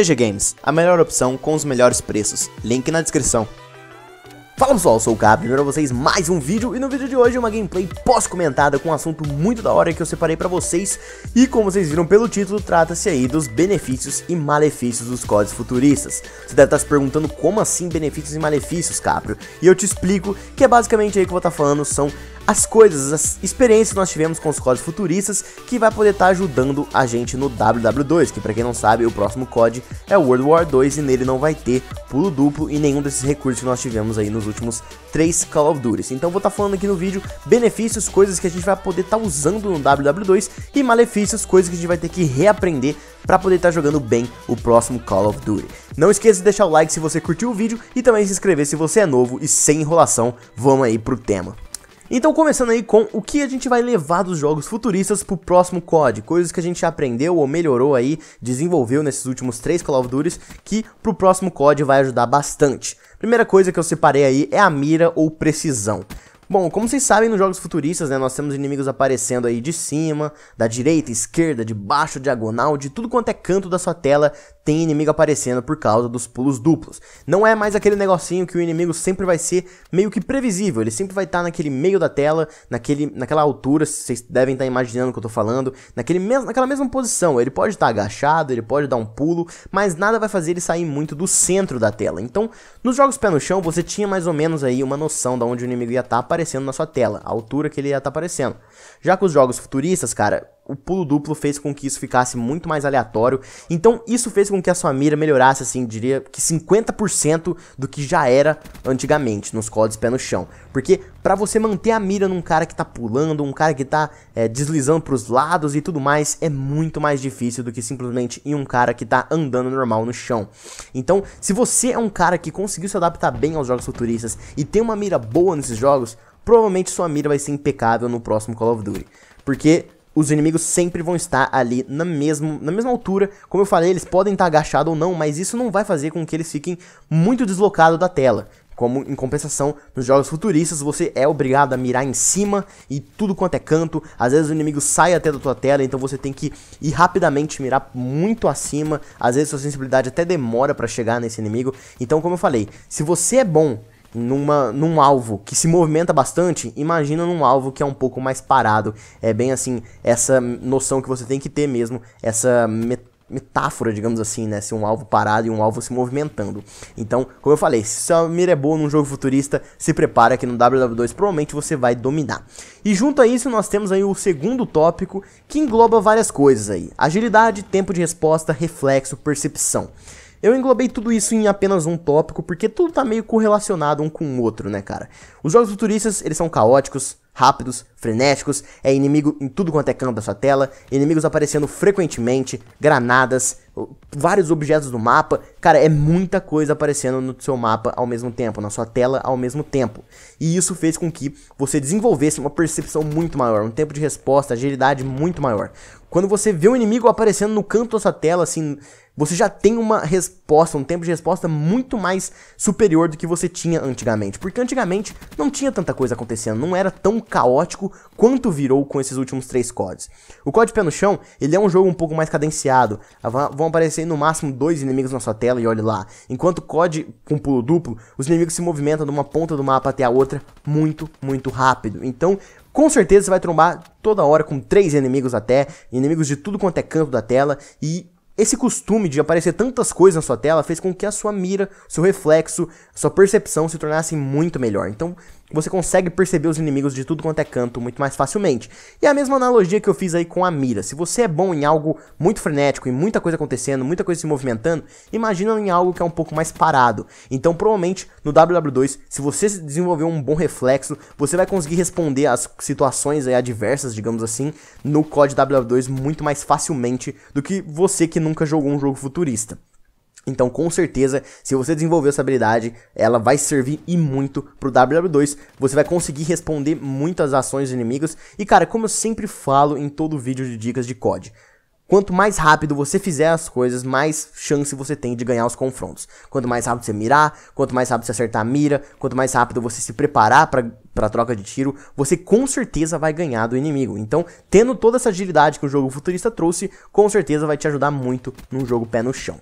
TG Games, a melhor opção com os melhores preços. Link na descrição. Fala pessoal, eu sou o Cap, primeiro vocês mais um vídeo e no vídeo de hoje uma gameplay pós-comentada com um assunto muito da hora que eu separei pra vocês e como vocês viram pelo título, trata-se aí dos benefícios e malefícios dos códigos futuristas. Você deve estar se perguntando como assim benefícios e malefícios, Gabriel? E eu te explico que é basicamente aí que eu vou estar falando, são as coisas, as experiências que nós tivemos com os códigos futuristas que vai poder estar tá ajudando a gente no WW2, que para quem não sabe, o próximo COD é o World War 2 e nele não vai ter pulo duplo e nenhum desses recursos que nós tivemos aí nos últimos três Call of Duty. Então vou estar tá falando aqui no vídeo benefícios, coisas que a gente vai poder estar tá usando no WW2 e malefícios, coisas que a gente vai ter que reaprender para poder estar tá jogando bem o próximo Call of Duty. Não esqueça de deixar o like se você curtiu o vídeo e também se inscrever se você é novo e sem enrolação, vamos aí pro tema. Então começando aí com o que a gente vai levar dos jogos futuristas pro próximo COD, coisas que a gente aprendeu ou melhorou aí, desenvolveu nesses últimos três Call of Duty, que pro próximo COD vai ajudar bastante. Primeira coisa que eu separei aí é a mira ou precisão. Bom, como vocês sabem, nos jogos futuristas, né, nós temos inimigos aparecendo aí de cima, da direita, esquerda, de baixo, diagonal, de tudo quanto é canto da sua tela, tem inimigo aparecendo por causa dos pulos duplos. Não é mais aquele negocinho que o inimigo sempre vai ser meio que previsível, ele sempre vai estar tá naquele meio da tela, naquele, naquela altura, vocês devem estar tá imaginando o que eu estou falando, naquele mes naquela mesma posição. Ele pode estar tá agachado, ele pode dar um pulo, mas nada vai fazer ele sair muito do centro da tela. Então, nos jogos pé no chão, você tinha mais ou menos aí uma noção de onde o inimigo ia estar tá aparecendo na sua tela, a altura que ele ia estar tá aparecendo. Já com os jogos futuristas, cara, o pulo duplo fez com que isso ficasse muito mais aleatório. Então isso fez com que a sua mira melhorasse, assim, diria que 50% do que já era antigamente nos CODs pé no chão. Porque para você manter a mira num cara que tá pulando, um cara que tá é, deslizando pros lados e tudo mais, é muito mais difícil do que simplesmente em um cara que tá andando normal no chão. Então, se você é um cara que conseguiu se adaptar bem aos jogos futuristas e tem uma mira boa nesses jogos, provavelmente sua mira vai ser impecável no próximo Call of Duty. Porque os inimigos sempre vão estar ali na, mesmo, na mesma altura. Como eu falei, eles podem estar agachados ou não, mas isso não vai fazer com que eles fiquem muito deslocados da tela. Como em compensação, nos jogos futuristas você é obrigado a mirar em cima e tudo quanto é canto. Às vezes o inimigo sai até da tua tela, então você tem que ir rapidamente mirar muito acima. Às vezes sua sensibilidade até demora para chegar nesse inimigo. Então, como eu falei, se você é bom numa, num alvo que se movimenta bastante, imagina num alvo que é um pouco mais parado. É bem assim, essa noção que você tem que ter mesmo, essa metáfora, digamos assim, né? Se um alvo parado e um alvo se movimentando. Então, como eu falei, se a mira é boa num jogo futurista, se prepara que no WW2 provavelmente você vai dominar. E junto a isso, nós temos aí o segundo tópico que engloba várias coisas aí: agilidade, tempo de resposta, reflexo, percepção. Eu englobei tudo isso em apenas um tópico, porque tudo tá meio correlacionado um com o outro, né, cara? Os jogos futuristas, eles são caóticos, rápidos, frenéticos, é inimigo em tudo quanto é canto da sua tela, inimigos aparecendo frequentemente, granadas, vários objetos do mapa. Cara, é muita coisa aparecendo no seu mapa ao mesmo tempo, na sua tela ao mesmo tempo. E isso fez com que você desenvolvesse uma percepção muito maior, um tempo de resposta, agilidade muito maior. Quando você vê um inimigo aparecendo no canto da sua tela, assim, você já tem uma resposta, um tempo de resposta muito mais superior do que você tinha antigamente. Porque antigamente não tinha tanta coisa acontecendo, não era tão caótico quanto virou com esses últimos três codes. O código Pé no Chão, ele é um jogo um pouco mais cadenciado, vão vão aparecer no máximo dois inimigos na sua tela e olhe lá. Enquanto COD com pulo duplo, os inimigos se movimentam de uma ponta do mapa até a outra muito, muito rápido. Então, com certeza você vai trombar toda hora com três inimigos até, inimigos de tudo quanto é canto da tela e esse costume de aparecer tantas coisas na sua tela fez com que a sua mira, seu reflexo, sua percepção se tornassem muito melhor. Então, você consegue perceber os inimigos de tudo quanto é canto muito mais facilmente. E a mesma analogia que eu fiz aí com a mira. Se você é bom em algo muito frenético e muita coisa acontecendo, muita coisa se movimentando, imagina em algo que é um pouco mais parado. Então, provavelmente, no WW2, se você desenvolver um bom reflexo, você vai conseguir responder às situações adversas, digamos assim, no COD WW2 muito mais facilmente do que você que nunca jogou um jogo futurista. Então, com certeza, se você desenvolver essa habilidade, ela vai servir e muito pro WW2. Você vai conseguir responder muitas ações de inimigos. E, cara, como eu sempre falo em todo vídeo de dicas de COD, Quanto mais rápido você fizer as coisas, mais chance você tem de ganhar os confrontos. Quanto mais rápido você mirar, quanto mais rápido você acertar a mira, quanto mais rápido você se preparar para para troca de tiro, você com certeza vai ganhar do inimigo. Então, tendo toda essa agilidade que o jogo futurista trouxe, com certeza vai te ajudar muito num jogo pé no chão.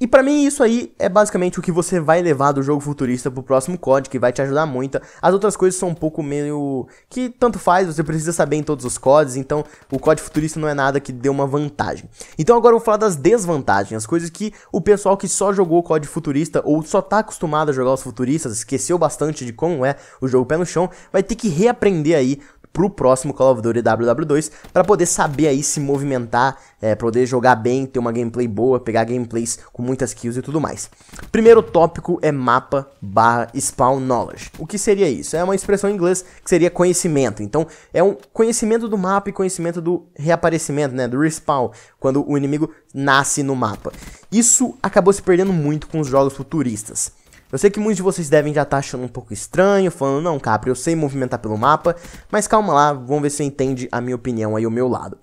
E para mim isso aí é basicamente o que você vai levar do jogo futurista pro próximo COD, que vai te ajudar muito. As outras coisas são um pouco meio que tanto faz, você precisa saber em todos os CODs, então o COD futurista não é nada que dê uma vantagem. Então agora eu vou falar das desvantagens, as coisas que o pessoal que só jogou o COD futurista ou só tá acostumado a jogar os futuristas, esqueceu bastante de como é o jogo pé no chão, vai ter que reaprender aí pro próximo Call of Duty WW2, para poder saber aí se movimentar, é, poder jogar bem, ter uma gameplay boa, pegar gameplays com muitas kills e tudo mais. Primeiro tópico é mapa barra spawn knowledge. O que seria isso? É uma expressão em inglês que seria conhecimento. Então, é um conhecimento do mapa e conhecimento do reaparecimento, né, do respawn, quando o inimigo nasce no mapa. Isso acabou se perdendo muito com os jogos futuristas. Eu sei que muitos de vocês devem já estar tá achando um pouco estranho, falando, não, Capri, eu sei movimentar pelo mapa, mas calma lá, vamos ver se você entende a minha opinião aí, o meu lado.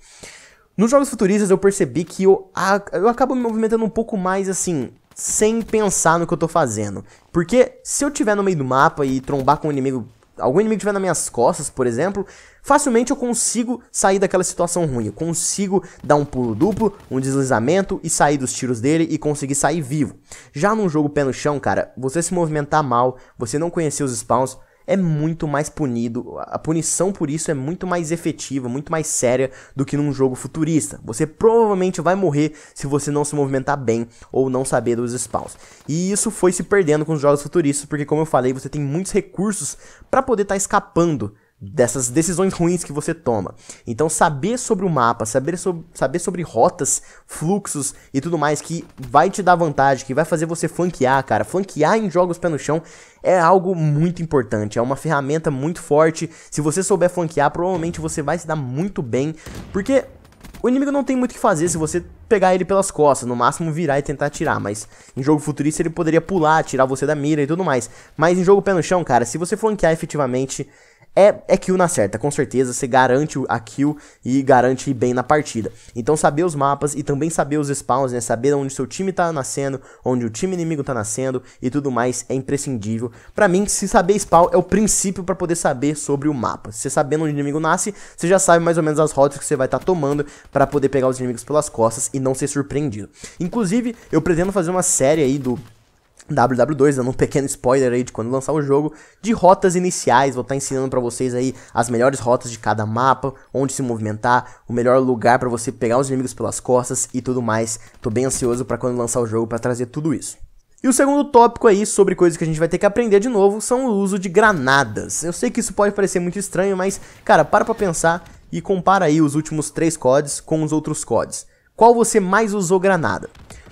Nos jogos futuristas eu percebi que eu, a, eu acabo me movimentando um pouco mais assim, sem pensar no que eu tô fazendo. Porque se eu tiver no meio do mapa e trombar com um inimigo algum inimigo estiver nas minhas costas, por exemplo, facilmente eu consigo sair daquela situação ruim. Eu consigo dar um pulo duplo, um deslizamento e sair dos tiros dele e conseguir sair vivo. Já num jogo pé no chão, cara, você se movimentar mal, você não conhecer os spawns, é muito mais punido, a punição por isso é muito mais efetiva, muito mais séria do que num jogo futurista. Você provavelmente vai morrer se você não se movimentar bem ou não saber dos spawns. E isso foi se perdendo com os jogos futuristas, porque como eu falei, você tem muitos recursos para poder estar tá escapando dessas decisões ruins que você toma. Então, saber sobre o mapa, saber, so saber sobre rotas, fluxos e tudo mais que vai te dar vantagem, que vai fazer você flanquear, cara. Flanquear em jogos pé no chão é algo muito importante, é uma ferramenta muito forte. Se você souber flanquear, provavelmente você vai se dar muito bem, porque o inimigo não tem muito o que fazer se você pegar ele pelas costas, no máximo virar e tentar atirar, mas em jogo futurista ele poderia pular, tirar você da mira e tudo mais. Mas em jogo pé no chão, cara, se você flanquear efetivamente, é, é kill na certa, com certeza você garante a kill e garante bem na partida. Então saber os mapas e também saber os spawns, né, saber onde seu time tá nascendo, onde o time inimigo tá nascendo e tudo mais é imprescindível. Para mim, se saber spawn é o princípio para poder saber sobre o mapa. Você sabendo onde o inimigo nasce, você já sabe mais ou menos as rotas que você vai estar tá tomando para poder pegar os inimigos pelas costas e não ser surpreendido. Inclusive, eu pretendo fazer uma série aí do WW2, dando um pequeno spoiler aí de quando lançar o jogo, de rotas iniciais, vou estar tá ensinando para vocês aí as melhores rotas de cada mapa, onde se movimentar, o melhor lugar para você pegar os inimigos pelas costas e tudo mais. Tô bem ansioso para quando lançar o jogo para trazer tudo isso. E o segundo tópico aí sobre coisas que a gente vai ter que aprender de novo são o uso de granadas. Eu sei que isso pode parecer muito estranho, mas cara, para pra pensar e compara aí os últimos três CODs com os outros CODs. Qual você mais usou granada?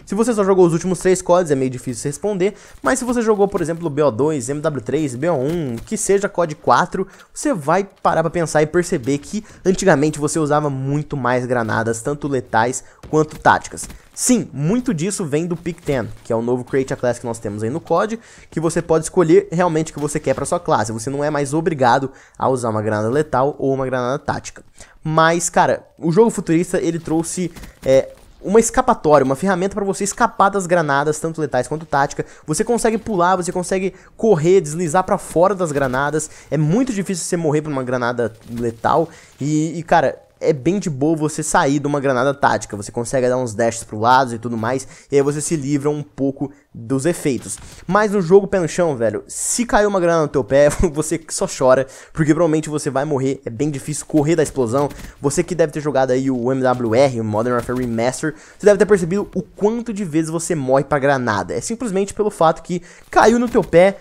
Se você só jogou os últimos três CODs, é meio difícil responder, mas se você jogou, por exemplo, BO2, MW3, BO1, que seja COD 4, você vai parar pra pensar e perceber que antigamente você usava muito mais granadas, tanto letais quanto táticas. Sim, muito disso vem do Pick 10, que é o novo Create a Class que nós temos aí no COD, que você pode escolher realmente o que você quer para sua classe. Você não é mais obrigado a usar uma granada letal ou uma granada tática. Mas, cara, o jogo futurista ele trouxe é, uma escapatória, uma ferramenta para você escapar das granadas, tanto letais quanto tática. Você consegue pular, você consegue correr, deslizar para fora das granadas. É muito difícil você morrer por uma granada letal. E, e cara, é bem de boa você sair de uma granada tática. Você consegue dar uns dashes pro lado e tudo mais, e aí você se livra um pouco dos efeitos. Mas no jogo pé no chão, velho, se caiu uma granada no teu pé, você só chora, porque provavelmente você vai morrer, é bem difícil correr da explosão. Você que deve ter jogado aí o MWR, o Modern Warfare Remaster, você deve ter percebido o quanto de vezes você morre pra granada. É simplesmente pelo fato que caiu no teu pé,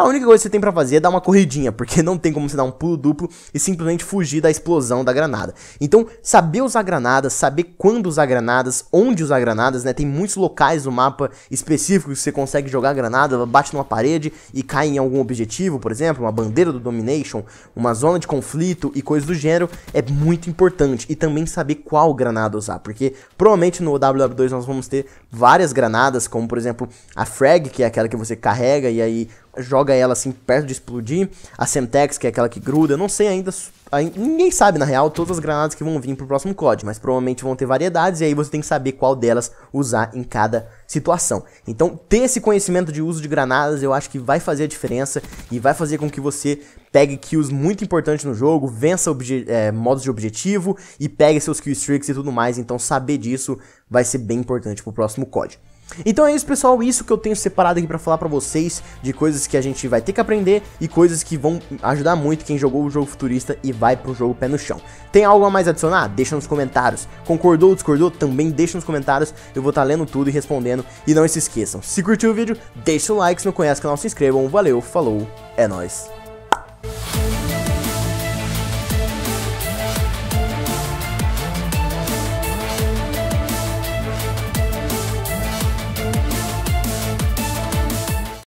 a única coisa que você tem para fazer é dar uma corridinha, porque não tem como você dar um pulo duplo e simplesmente fugir da explosão da granada. Então, saber usar granadas, saber quando usar granadas, onde usar granadas, né? Tem muitos locais no mapa específicos que você consegue jogar granada, bate numa parede e cai em algum objetivo, por exemplo, uma bandeira do Domination, uma zona de conflito e coisas do gênero, é muito importante. E também saber qual granada usar, porque provavelmente no WW2 nós vamos ter várias granadas, como por exemplo a frag, que é aquela que você carrega e aí joga ela assim perto de explodir. A Semtex, que é aquela que gruda, não sei ainda. Ninguém sabe, na real, todas as granadas que vão vir pro próximo COD, mas provavelmente vão ter variedades e aí você tem que saber qual delas usar em cada situação. Então, ter esse conhecimento de uso de granadas eu acho que vai fazer a diferença e vai fazer com que você pegue kills muito importantes no jogo, vença é, modos de objetivo e pegue seus kill streaks e tudo mais. Então, saber disso vai ser bem importante pro próximo código. Então é isso, pessoal, isso que eu tenho separado aqui para falar para vocês de coisas que a gente vai ter que aprender e coisas que vão ajudar muito quem jogou o jogo futurista e vai pro jogo pé no chão. Tem algo a mais a adicionar? Deixa nos comentários. Concordou, discordou? Também deixa nos comentários. Eu vou estar tá lendo tudo e respondendo. E não se esqueçam, se curtiu o vídeo, deixa o like, se não conhece o canal, se inscrevam. Valeu, falou, é nós.